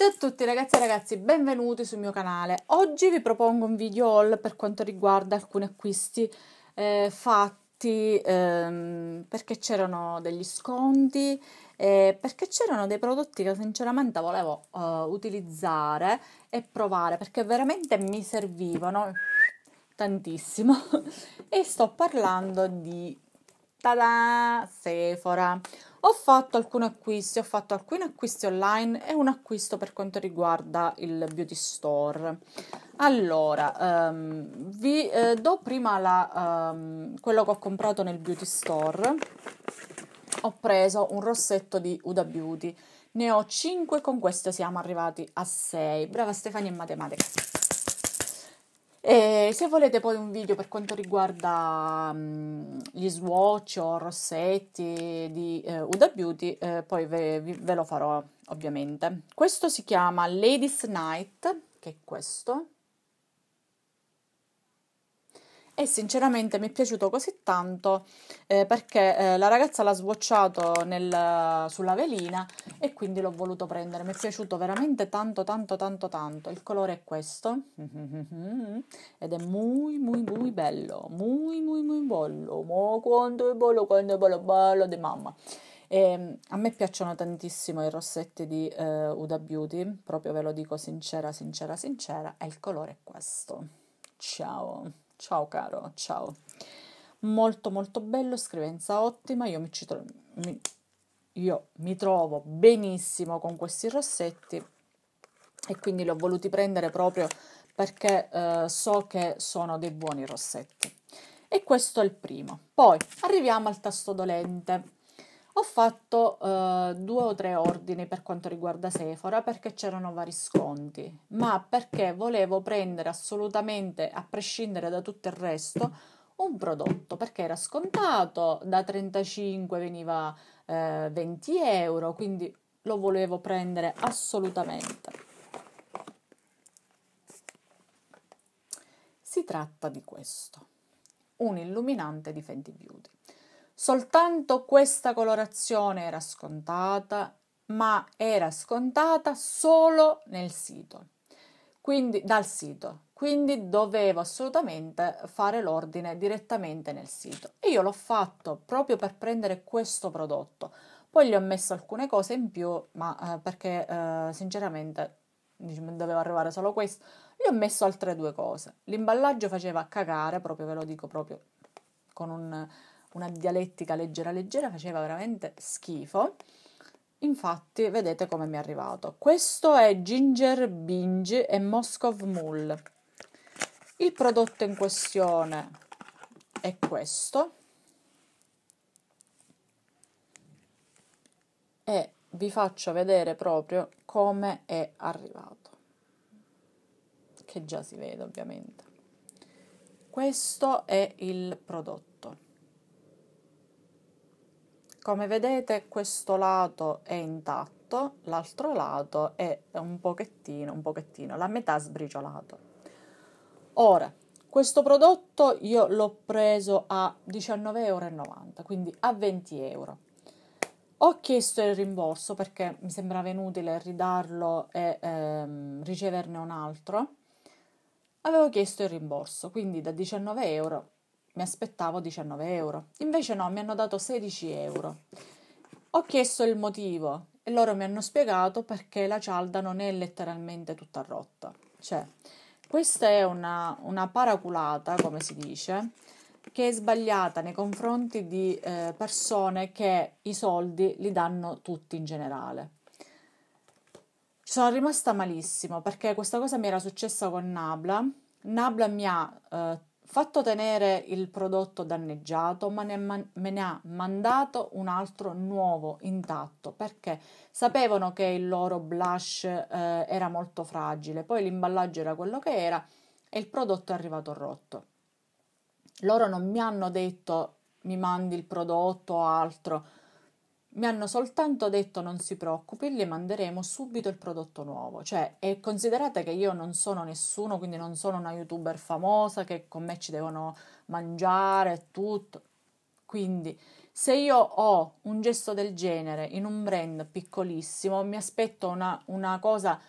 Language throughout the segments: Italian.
Ciao a tutti ragazzi e ragazzi, benvenuti sul mio canale. Oggi vi propongo un video haul per quanto riguarda alcuni acquisti eh, fatti ehm, perché c'erano degli sconti, eh, perché c'erano dei prodotti che sinceramente volevo eh, utilizzare e provare perché veramente mi servivano tantissimo. e sto parlando di... Tada! Sephora. Ho fatto alcuni acquisti, ho fatto alcuni acquisti online e un acquisto per quanto riguarda il beauty store. Allora, um, vi eh, do prima la, um, quello che ho comprato nel beauty store. Ho preso un rossetto di Uda Beauty, ne ho 5, con questo siamo arrivati a 6. Brava Stefania in matematica. E se volete poi un video per quanto riguarda um, gli swatch o rossetti di eh, Uda Beauty, eh, poi ve, ve lo farò ovviamente. Questo si chiama Ladies Night, che è questo e sinceramente mi è piaciuto così tanto eh, perché eh, la ragazza l'ha sbocciato nel, sulla velina e quindi l'ho voluto prendere. Mi è piaciuto veramente tanto, tanto, tanto, tanto. Il colore è questo ed è muy, muy, muy bello. Muy, muy, muy bello. Ma quanto è bello, quanto è bello, bello di mamma. E ehm, a me piacciono tantissimo i rossetti di eh, Uda Beauty, proprio ve lo dico sincera, sincera, sincera, e il colore è questo. Ciao! Ciao caro, ciao. Molto molto bello, scrivenza ottima, io mi, tro- mi, io mi trovo benissimo con questi rossetti e quindi li ho voluti prendere proprio perché eh, so che sono dei buoni rossetti. E questo è il primo. Poi arriviamo al tasto dolente. Ho fatto eh, due o tre ordini per quanto riguarda Sephora perché c'erano vari sconti, ma perché volevo prendere assolutamente, a prescindere da tutto il resto, un prodotto perché era scontato, da 35 veniva eh, 20 euro, quindi lo volevo prendere assolutamente. Si tratta di questo, un illuminante di Fenty Beauty. Soltanto questa colorazione era scontata, ma era scontata solo nel sito, quindi dal sito. Quindi dovevo assolutamente fare l'ordine direttamente nel sito. E io l'ho fatto proprio per prendere questo prodotto. Poi gli ho messo alcune cose in più, ma eh, perché eh, sinceramente diciamo, doveva arrivare solo questo. Gli ho messo altre due cose. L'imballaggio faceva cagare, proprio ve lo dico proprio con un una dialettica leggera leggera, faceva veramente schifo. Infatti, vedete come mi è arrivato. Questo è Ginger Binge e Moscow Mule. Il prodotto in questione è questo. E vi faccio vedere proprio come è arrivato. Che già si vede, ovviamente. Questo è il prodotto come vedete questo lato è intatto, l'altro lato è un pochettino, un pochettino, la metà sbriciolato. Ora, questo prodotto io l'ho preso a 19,90 euro, quindi a 20 euro. Ho chiesto il rimborso perché mi sembrava inutile ridarlo e ehm, riceverne un altro. Avevo chiesto il rimborso, quindi da 19 euro mi aspettavo 19 euro. Invece no, mi hanno dato 16 euro. Ho chiesto il motivo e loro mi hanno spiegato perché la cialda non è letteralmente tutta rotta. Cioè, questa è una, una paraculata, come si dice, che è sbagliata nei confronti di eh, persone che i soldi li danno tutti in generale. Ci sono rimasta malissimo perché questa cosa mi era successa con Nabla. Nabla mi ha eh, fatto tenere il prodotto danneggiato, ma ne man- me ne ha mandato un altro nuovo intatto perché sapevano che il loro blush eh, era molto fragile, poi l'imballaggio era quello che era e il prodotto è arrivato rotto. Loro non mi hanno detto mi mandi il prodotto o altro, mi hanno soltanto detto non si preoccupi, le manderemo subito il prodotto nuovo. Cioè, e considerate che io non sono nessuno, quindi non sono una youtuber famosa che con me ci devono mangiare e tutto. Quindi, se io ho un gesto del genere in un brand piccolissimo, mi aspetto una, una cosa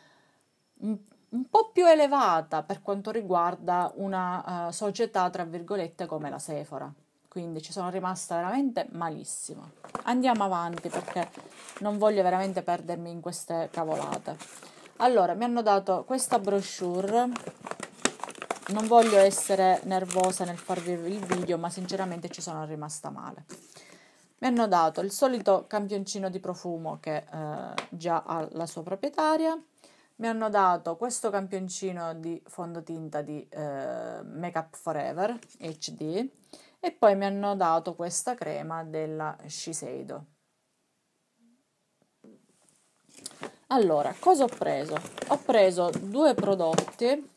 un, un, po' più elevata per quanto riguarda una uh, società, tra virgolette, come la Sephora quindi ci sono rimasta veramente malissimo. Andiamo avanti perché non voglio veramente perdermi in queste cavolate. Allora, mi hanno dato questa brochure. Non voglio essere nervosa nel farvi il video, ma sinceramente ci sono rimasta male. Mi hanno dato il solito campioncino di profumo che eh, già ha la sua proprietaria. Mi hanno dato questo campioncino di fondotinta di eh, Make Up Forever HD e poi mi hanno dato questa crema della Shiseido. Allora, cosa ho preso? Ho preso due prodotti,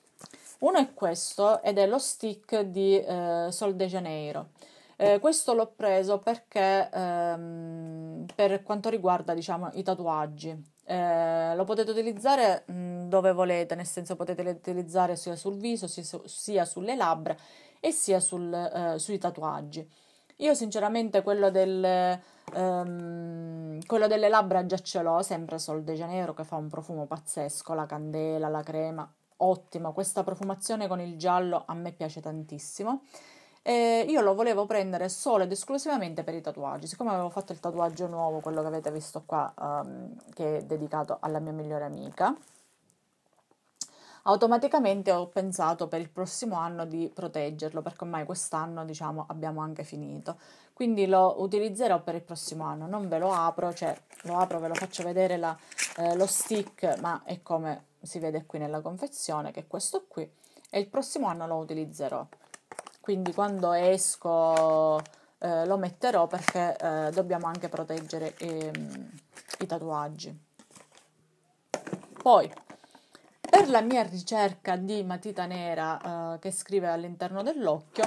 uno è questo ed è lo stick di eh, Sol de Janeiro. Eh, questo l'ho preso perché ehm, per quanto riguarda diciamo, i tatuaggi, eh, lo potete utilizzare mh, mm, dove volete, nel senso potete utilizzare sia sul viso sia, su, sia sulle labbra e sia sul, eh, sui tatuaggi. Io sinceramente quello, del, ehm, quello delle labbra già ce l'ho, sempre Sol de Janeiro che fa un profumo pazzesco, la candela, la crema, ottima, questa profumazione con il giallo a me piace tantissimo. Eh, io lo volevo prendere solo ed esclusivamente per i tatuaggi, siccome avevo fatto il tatuaggio nuovo, quello che avete visto qua, ehm, che è dedicato alla mia migliore amica, automaticamente ho pensato per il prossimo anno di proteggerlo, perché ormai quest'anno diciamo abbiamo anche finito. Quindi lo utilizzerò per il prossimo anno, non ve lo apro, cioè lo apro, ve lo faccio vedere la, eh, lo stick, ma è come si vede qui nella confezione, che è questo qui, e il prossimo anno lo utilizzerò. Quindi quando esco... Eh, lo metterò perché eh, dobbiamo anche proteggere ehm, i tatuaggi. Poi per la mia ricerca di matita nera eh, che scrive all'interno dell'occhio,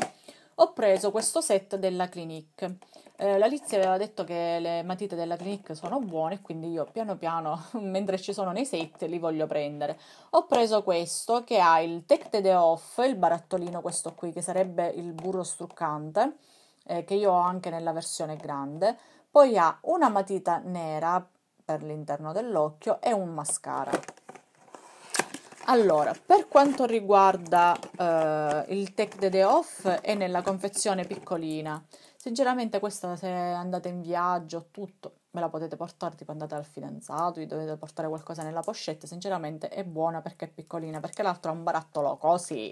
ho preso questo set della Clinique. Eh, la Lizia aveva detto che le matite della Clinique sono buone, quindi io piano piano, mentre ci sono nei set, li voglio prendere. Ho preso questo che ha il Tecte de Off, il barattolino questo qui, che sarebbe il burro struccante, eh, che io ho anche nella versione grande. Poi ha una matita nera per l'interno dell'occhio e un mascara. Allora, per quanto riguarda eh, il tech the day off è nella confezione piccolina. Sinceramente questa se andate in viaggio, tutto, me la potete portare, tipo andate al fidanzato, vi dovete portare qualcosa nella pochette, sinceramente è buona perché è piccolina, perché l'altro è un barattolo così.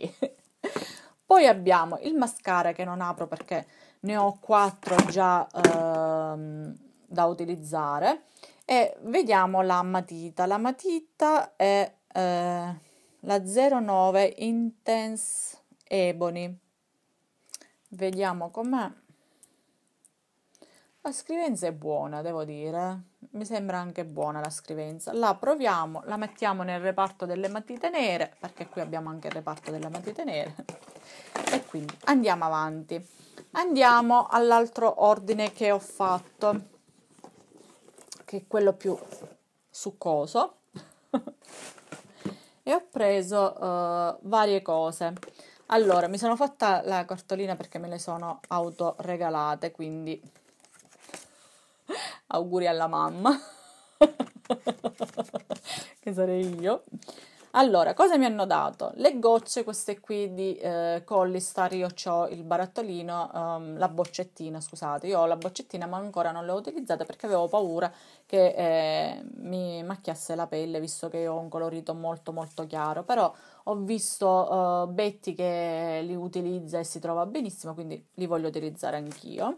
Poi abbiamo il mascara che non apro perché ne ho quattro già ehm, da utilizzare e vediamo la matita. La matita è eh, la 09 Intense Ebony. Vediamo com'è. La scrivenza è buona, devo dire. Mi sembra anche buona la scrivenza. La proviamo, la mettiamo nel reparto delle matite nere, perché qui abbiamo anche il reparto delle matite nere. E quindi andiamo avanti. Andiamo all'altro ordine che ho fatto, che è quello più succoso. e ho preso uh, varie cose. Allora, mi sono fatta la cartolina perché me le sono autoregalate, quindi auguri alla mamma, che sarei io. Allora, cosa mi hanno dato? Le gocce, queste qui di eh, Collistar, io ho il barattolino, um, la boccettina, scusate, io ho la boccettina ma ancora non l'ho utilizzata perché avevo paura che eh, mi macchiasse la pelle visto che ho un colorito molto molto chiaro, però ho visto uh, Betty che li utilizza e si trova benissimo, quindi li voglio utilizzare anch'io.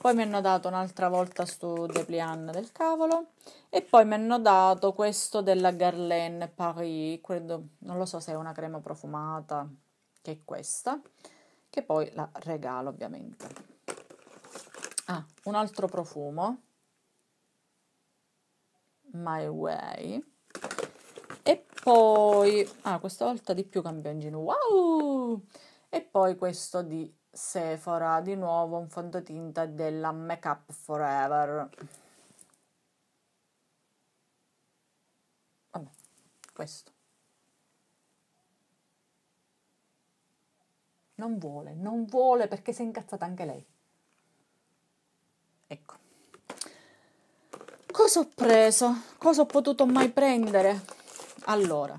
Poi mi hanno dato un'altra volta sto Deplian del cavolo. E poi mi hanno dato questo della Garlene Paris. Credo, non lo so se è una crema profumata, che è questa. Che poi la regalo ovviamente. Ah, un altro profumo. My Way. E poi, ah, questa volta di più cambia campioncino, wow! E poi questo di Sephora di nuovo un fondotinta della Make Up Forever vabbè questo non vuole non vuole perché si è incazzata anche lei ecco cosa ho preso cosa ho potuto mai prendere allora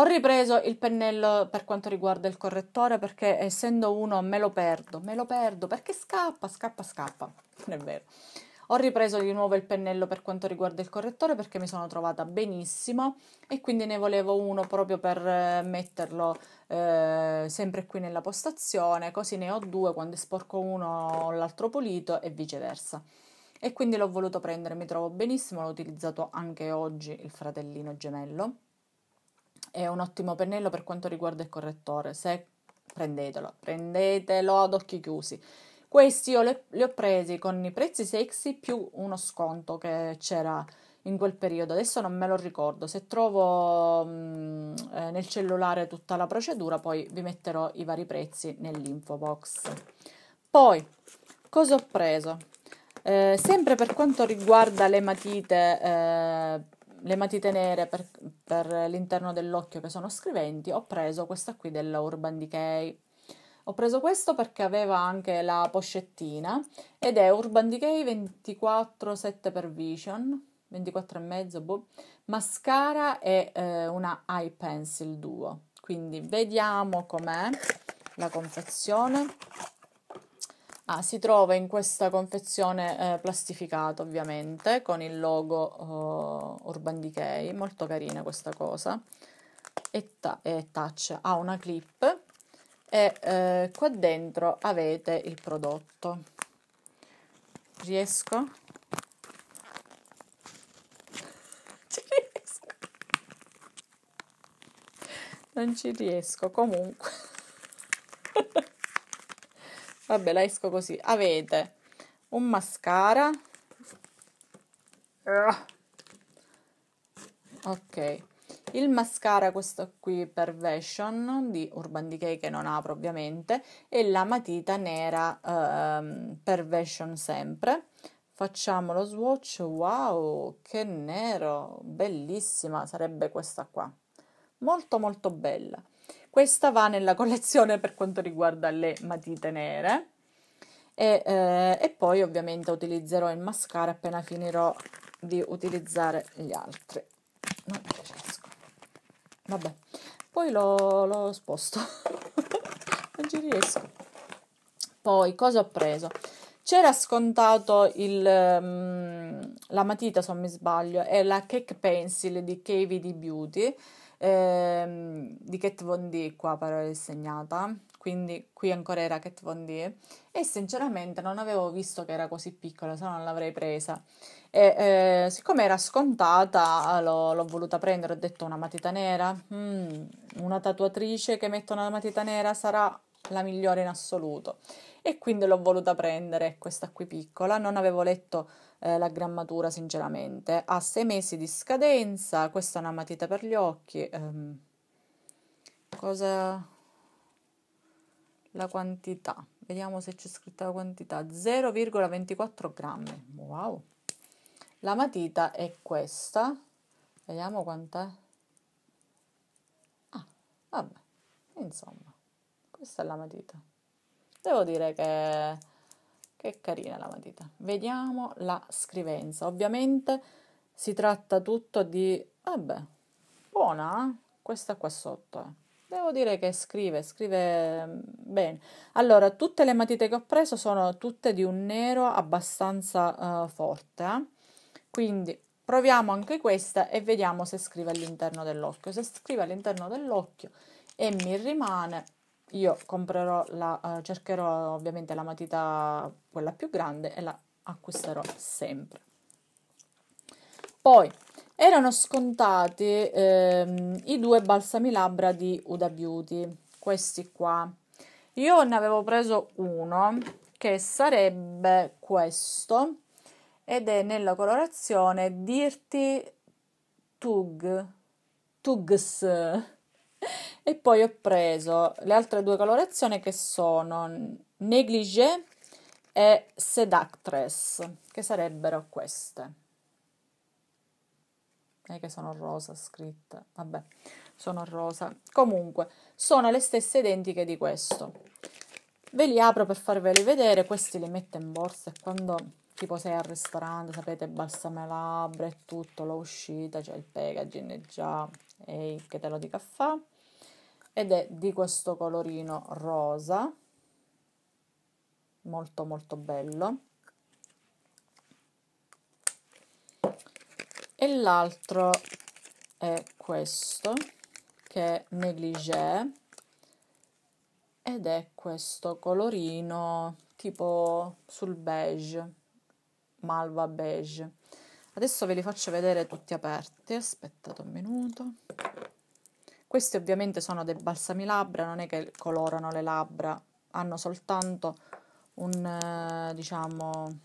ho ripreso il pennello per quanto riguarda il correttore perché essendo uno me lo perdo, me lo perdo perché scappa, scappa, scappa. Non è vero. Ho ripreso di nuovo il pennello per quanto riguarda il correttore perché mi sono trovata benissimo e quindi ne volevo uno proprio per eh, metterlo eh, sempre qui nella postazione, così ne ho due, quando è sporco uno ho l'altro pulito e viceversa. E quindi l'ho voluto prendere, mi trovo benissimo, l'ho utilizzato anche oggi il fratellino gemello è un ottimo pennello per quanto riguarda il correttore, se prendetelo, prendetelo ad occhi chiusi. Questi io li ho presi con i prezzi sexy più uno sconto che c'era in quel periodo, adesso non me lo ricordo, se trovo mh, mm, eh, nel cellulare tutta la procedura poi vi metterò i vari prezzi nell'info box. Poi, cosa ho preso? Eh, sempre per quanto riguarda le matite eh, le matite nere per, per, l'interno dell'occhio che sono scriventi, ho preso questa qui della Urban Decay. Ho preso questo perché aveva anche la pochettina ed è Urban Decay 24 7 per Vision, 24,5 boh, mascara e eh, una eye pencil duo. Quindi vediamo com'è la confezione. Ah, si trova in questa confezione eh, plastificata ovviamente con il logo eh, Urban Decay, molto carina questa cosa. E, ta- e touch ha una clip e eh, qua dentro avete il prodotto. Riesco? Ci riesco. Non ci riesco comunque. Vabbè, la esco così. Avete un mascara. Ah. Ok. Il mascara, questo qui, Perversion, di Urban Decay, che non apro ovviamente, e la matita nera ehm, Perversion sempre. Facciamo lo swatch, wow, che nero, bellissima, sarebbe questa qua. Molto molto bella. Questa va nella collezione per quanto riguarda le matite nere. E, eh, e poi ovviamente utilizzerò il mascara appena finirò di utilizzare gli altri. Non riesco. Vabbè, poi lo, lo sposto. non ci riesco. Poi cosa ho preso? C'era scontato il, um, la matita, se non mi sbaglio, è la Cake Pencil di KVD Beauty. Eh, di Kat Von D qua, parola segnata, quindi qui ancora era Kat Von D e sinceramente non avevo visto che era così piccola, se no non l'avrei presa. E eh, siccome era scontata l'ho, l'ho, voluta prendere, ho detto una matita nera, mm, una tatuatrice che mette una matita nera sarà la migliore in assoluto e quindi l'ho voluta prendere, questa qui piccola, non avevo letto eh, la grammatura sinceramente, ha sei mesi di scadenza, questa è una matita per gli occhi, ehm, cosa la quantità vediamo se c'è scritta la quantità 0,24 grammi wow la matita è questa vediamo quant'è ah vabbè insomma questa è la matita devo dire che, che è carina la matita vediamo la scrivenza ovviamente si tratta tutto di vabbè buona eh? questa qua sotto eh. Devo dire che scrive, scrive mm, bene. Allora, tutte le matite che ho preso sono tutte di un nero abbastanza uh, forte. Eh? Quindi proviamo anche questa e vediamo se scrive all'interno dell'occhio. Se scrive all'interno dell'occhio e mi rimane, io comprerò la, uh, cercherò ovviamente la matita quella più grande e la acquisterò sempre. Poi erano scontati ehm, i due balsami labbra di Uda Beauty, questi qua. Io ne avevo preso uno che sarebbe questo ed è nella colorazione Dirty Tug, Tugs. E poi ho preso le altre due colorazioni che sono Negligé e Seductress, che sarebbero queste è che sono rosa scritta, vabbè, sono rosa. Comunque, sono le stesse identiche di questo. Ve li apro per farveli vedere, questi li metto in borsa e quando tipo sei al ristorante, sapete, balsame labbra e tutto, l'ho uscita, c'è il packaging è già, ehi, che te lo dica fa. Ed è di questo colorino rosa, molto molto bello e l'altro è questo che è negligé ed è questo colorino tipo sul beige malva beige adesso ve li faccio vedere tutti aperti aspettate un minuto questi ovviamente sono dei balsami labbra non è che colorano le labbra hanno soltanto un eh, diciamo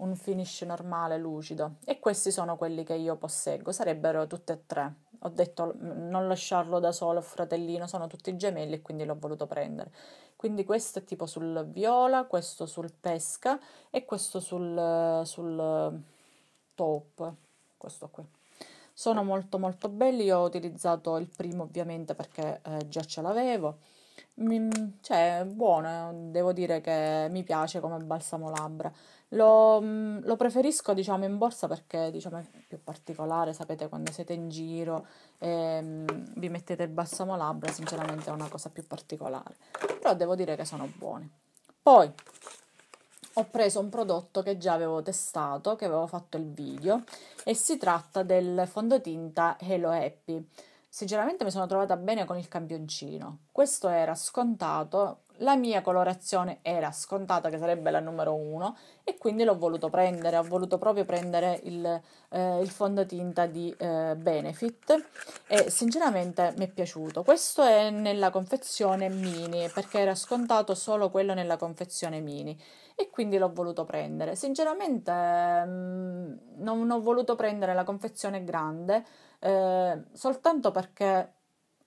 un finish normale lucido e questi sono quelli che io posseggo sarebbero tutte e tre ho detto mm, non lasciarlo da solo fratellino sono tutti gemelli e quindi l'ho voluto prendere quindi questo è tipo sul viola questo sul pesca e questo sul, sul eh, top questo qui sono molto molto belli io ho utilizzato il primo ovviamente perché eh, già ce l'avevo mi, mm, cioè buono eh. devo dire che mi piace come balsamo labbra lo, mm, lo, preferisco diciamo in borsa perché diciamo, è più particolare, sapete quando siete in giro e mm, vi mettete il balsamo labbra, sinceramente è una cosa più particolare, però devo dire che sono buoni. Poi ho preso un prodotto che già avevo testato, che avevo fatto il video e si tratta del fondotinta Hello Happy. Sinceramente mi sono trovata bene con il campioncino. Questo era scontato la mia colorazione era scontata che sarebbe la numero 1 e quindi l'ho voluto prendere, ho voluto proprio prendere il, eh, il fondotinta di eh, Benefit e sinceramente mi è piaciuto. Questo è nella confezione mini perché era scontato solo quello nella confezione mini e quindi l'ho voluto prendere. Sinceramente mm, non ho voluto prendere la confezione grande eh, soltanto perché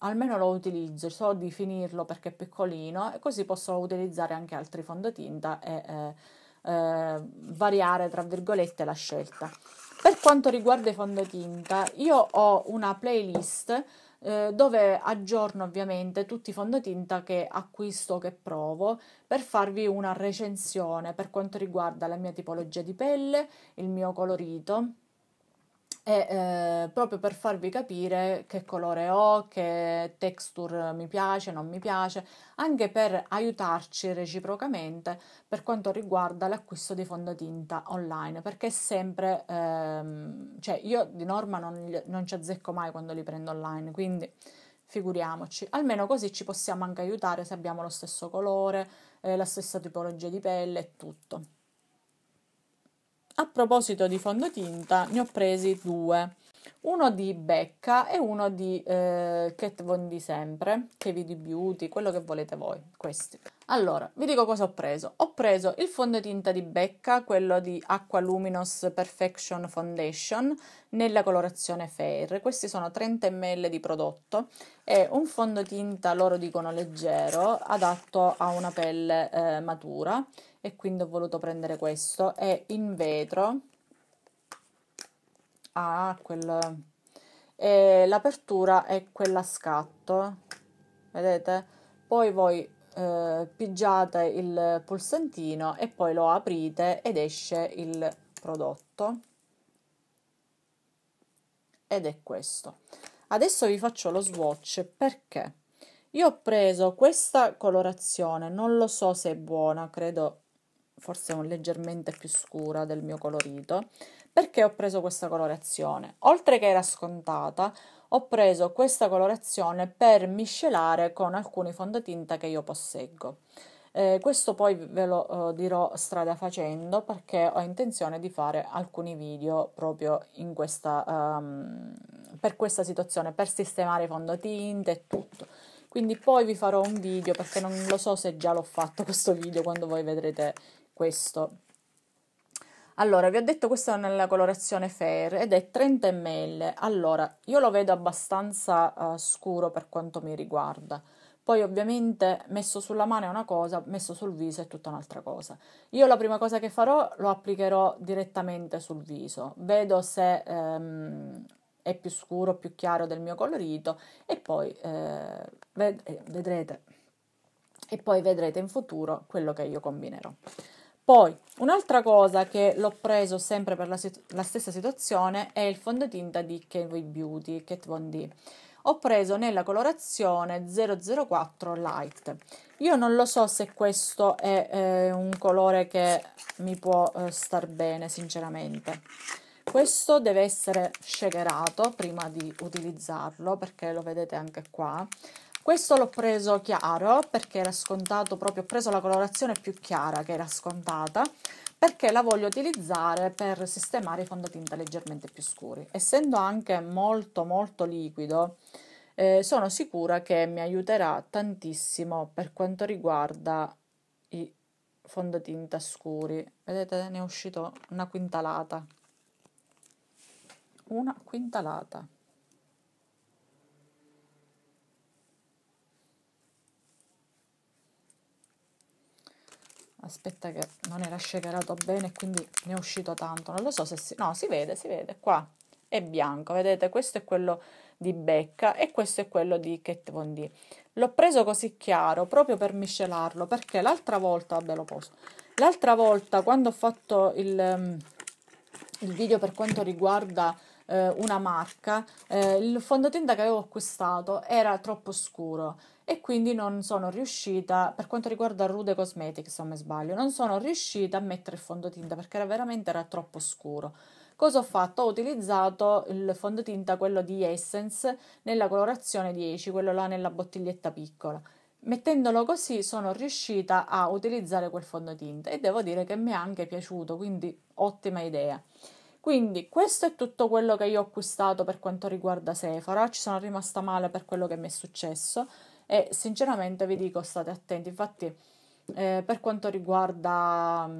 almeno lo utilizzo, so di finirlo perché è piccolino e così posso utilizzare anche altri fondotinta e eh, eh, variare tra virgolette la scelta. Per quanto riguarda i fondotinta, io ho una playlist eh, dove aggiorno ovviamente tutti i fondotinta che acquisto, che provo, per farvi una recensione per quanto riguarda la mia tipologia di pelle, il mio colorito e eh, proprio per farvi capire che colore ho, che texture mi piace, non mi piace, anche per aiutarci reciprocamente per quanto riguarda l'acquisto di fondotinta online, perché sempre, ehm, cioè io di norma non, non ci azzecco mai quando li prendo online, quindi figuriamoci, almeno così ci possiamo anche aiutare se abbiamo lo stesso colore, eh, la stessa tipologia di pelle e tutto. A proposito di fondotinta, ne ho presi due uno di Becca e uno di eh, Kat Von di sempre, KVD Beauty, quello che volete voi, questi. Allora, vi dico cosa ho preso. Ho preso il fondotinta di Becca, quello di Aqua Luminous Perfection Foundation, nella colorazione Fair. Questi sono 30 ml di prodotto È un fondotinta, loro dicono leggero, adatto a una pelle eh, matura e quindi ho voluto prendere questo. È in vetro, ah, quel... E eh, l'apertura è quella a scatto, vedete? Poi voi eh, pigiate il pulsantino e poi lo aprite ed esce il prodotto. Ed è questo. Adesso vi faccio lo swatch perché io ho preso questa colorazione, non lo so se è buona, credo forse è leggermente più scura del mio colorito perché ho preso questa colorazione? Oltre che era scontata, ho preso questa colorazione per miscelare con alcuni fondotinta che io posseggo. Eh, questo poi ve lo eh, dirò strada facendo perché ho intenzione di fare alcuni video proprio questa, um, per questa situazione, per sistemare i fondotinta e tutto. Quindi poi vi farò un video perché non lo so se già l'ho fatto questo video quando voi vedrete questo allora, vi ho detto questa è nella colorazione fair ed è 30 ml. Allora, io lo vedo abbastanza uh, scuro per quanto mi riguarda. Poi ovviamente messo sulla mano è una cosa, messo sul viso è tutta un'altra cosa. Io la prima cosa che farò lo applicherò direttamente sul viso. Vedo se ehm, è più scuro, più chiaro del mio colorito e poi eh, ved- eh, vedrete e poi vedrete in futuro quello che io combinerò. Poi, un'altra cosa che l'ho preso sempre per la, situ- la stessa situazione è il fondotinta di Kenway Beauty, Kat Von D. Ho preso nella colorazione 004 Light. Io non lo so se questo è eh, un colore che mi può eh, star bene, sinceramente. Questo deve essere shakerato prima di utilizzarlo, perché lo vedete anche qua questo l'ho preso chiaro perché era scontato proprio ho preso la colorazione più chiara che era scontata perché la voglio utilizzare per sistemare i fondotinta leggermente più scuri essendo anche molto molto liquido eh, sono sicura che mi aiuterà tantissimo per quanto riguarda i fondotinta scuri vedete ne è uscito una quintalata una quintalata aspetta che non era scegarato bene quindi ne è uscito tanto non lo so se si no si vede si vede qua è bianco vedete questo è quello di Becca e questo è quello di Kat Von D l'ho preso così chiaro proprio per miscelarlo perché l'altra volta vabbè lo posso l'altra volta quando ho fatto il, ehm, il video per quanto riguarda eh, una marca eh, il fondotinta che avevo acquistato era troppo scuro e quindi non sono riuscita, per quanto riguarda Rude Cosmetics se non mi sbaglio, non sono riuscita a mettere il fondotinta perché era veramente era troppo scuro. Cosa ho fatto? Ho utilizzato il fondotinta, quello di Essence, nella colorazione 10, quello là nella bottiglietta piccola. Mettendolo così sono riuscita a utilizzare quel fondotinta e devo dire che mi è anche piaciuto, quindi ottima idea. Quindi questo è tutto quello che io ho acquistato per quanto riguarda Sephora, ci sono rimasta male per quello che mi è successo e sinceramente vi dico state attenti, infatti eh, per quanto riguarda mh,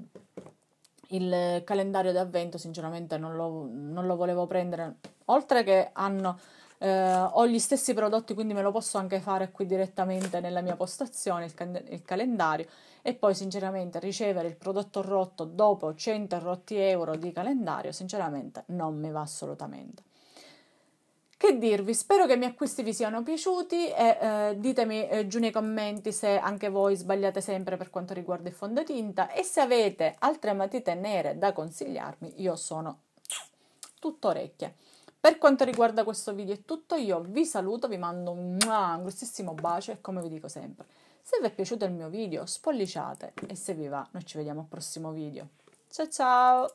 mm, il calendario d'avvento sinceramente non lo, non lo volevo prendere, oltre che hanno... Uh, ho gli stessi prodotti, quindi me lo posso anche fare qui direttamente nella mia postazione, il, can- il calendario. E poi, sinceramente, ricevere il prodotto rotto dopo 100 rotti euro di calendario, sinceramente, non mi va assolutamente. Che dirvi? Spero che i miei acquisti vi siano piaciuti e eh, ditemi eh, giù nei commenti se anche voi sbagliate sempre per quanto riguarda il fondotinta e se avete altre matite nere da consigliarmi, io sono tutto orecchie. Per quanto riguarda questo video è tutto, io vi saluto, vi mando un, un grossissimo bacio e come vi dico sempre, se vi è piaciuto il mio video spolliciate e se vi va noi ci vediamo al prossimo video. Ciao ciao!